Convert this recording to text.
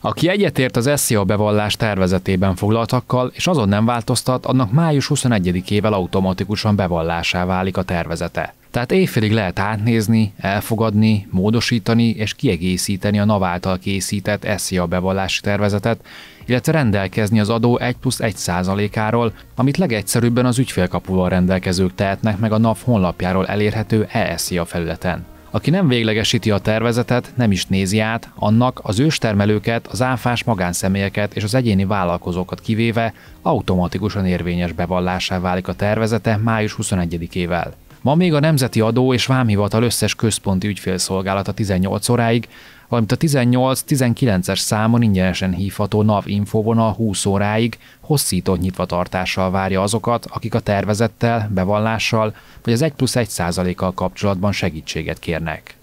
Aki egyetért az SZIA bevallás tervezetében foglaltakkal, és azon nem változtat, annak május 21-ével automatikusan bevallásá válik a tervezete. Tehát éjfélig lehet átnézni, elfogadni, módosítani és kiegészíteni a NAV által készített SZIA bevallási tervezetet, illetve rendelkezni az adó 1 plusz 1 százalékáról, amit legegyszerűbben az ügyfélkapuval rendelkezők tehetnek meg a NAV honlapjáról elérhető e felületen. Aki nem véglegesíti a tervezetet, nem is nézi át, annak az őstermelőket, az áfás magánszemélyeket és az egyéni vállalkozókat kivéve automatikusan érvényes bevallásá válik a tervezete május 21-ével. Ma még a Nemzeti Adó és Vámhivatal összes központi ügyfélszolgálata 18 óráig, valamint a 18-19-es számon ingyenesen hívható NAV infovonal 20 óráig hosszított nyitvatartással várja azokat, akik a tervezettel, bevallással vagy az 1 plusz 1 százalékkal kapcsolatban segítséget kérnek.